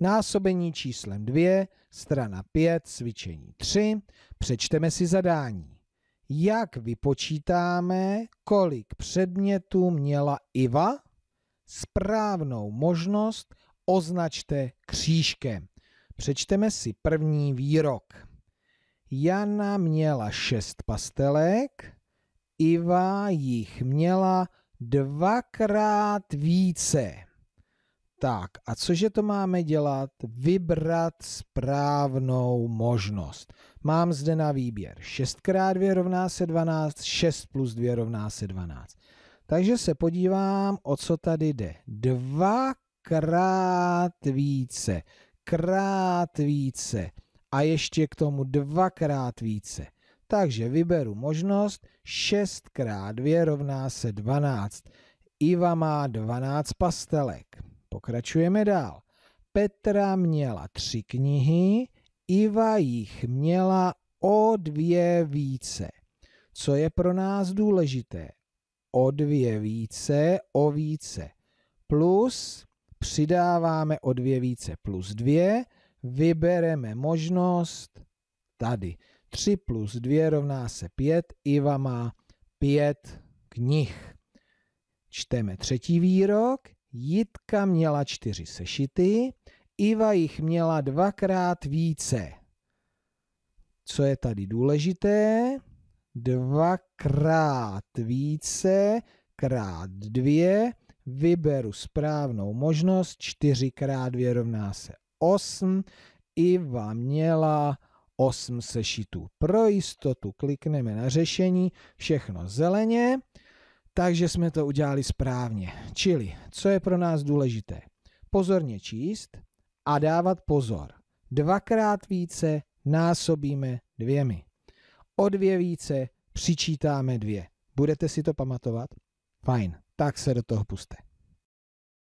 násobení číslem 2, strana 5, cvičení 3, přečteme si zadání. Jak vypočítáme, kolik předmětů měla Iva? Správnou možnost označte křížkem. Přečteme si první výrok. Jana měla šest pastelek, Iva jich měla dvakrát více. Tak a cože to máme dělat? Vybrat správnou možnost. Mám zde na výběr 6 x 2 rovná se 12, 6 plus 2 rovná se 12. Takže se podívám, o co tady jde. Dvakrát více, krát více a ještě k tomu dvakrát více. Takže vyberu možnost 6 x 2 rovná se 12. Iva má 12 pastelek. Pokračujeme dál. Petra měla tři knihy, Iva jich měla o dvě více. Co je pro nás důležité? O dvě více, o více. Plus přidáváme o dvě více plus dvě, vybereme možnost tady. 3 plus 2 rovná se 5, Iva má 5 knih. Čteme třetí výrok. Jitka měla čtyři sešity, Iva jich měla dvakrát více. Co je tady důležité? Dvakrát více krát dvě, vyberu správnou možnost, čtyřikrát krát rovná se osm. Iva měla osm sešitů. Pro jistotu klikneme na řešení, všechno zeleně, takže jsme to udělali správně. Čili, co je pro nás důležité? Pozorně číst a dávat pozor. Dvakrát více násobíme dvěmi. O dvě více přičítáme dvě. Budete si to pamatovat? Fajn, tak se do toho puste.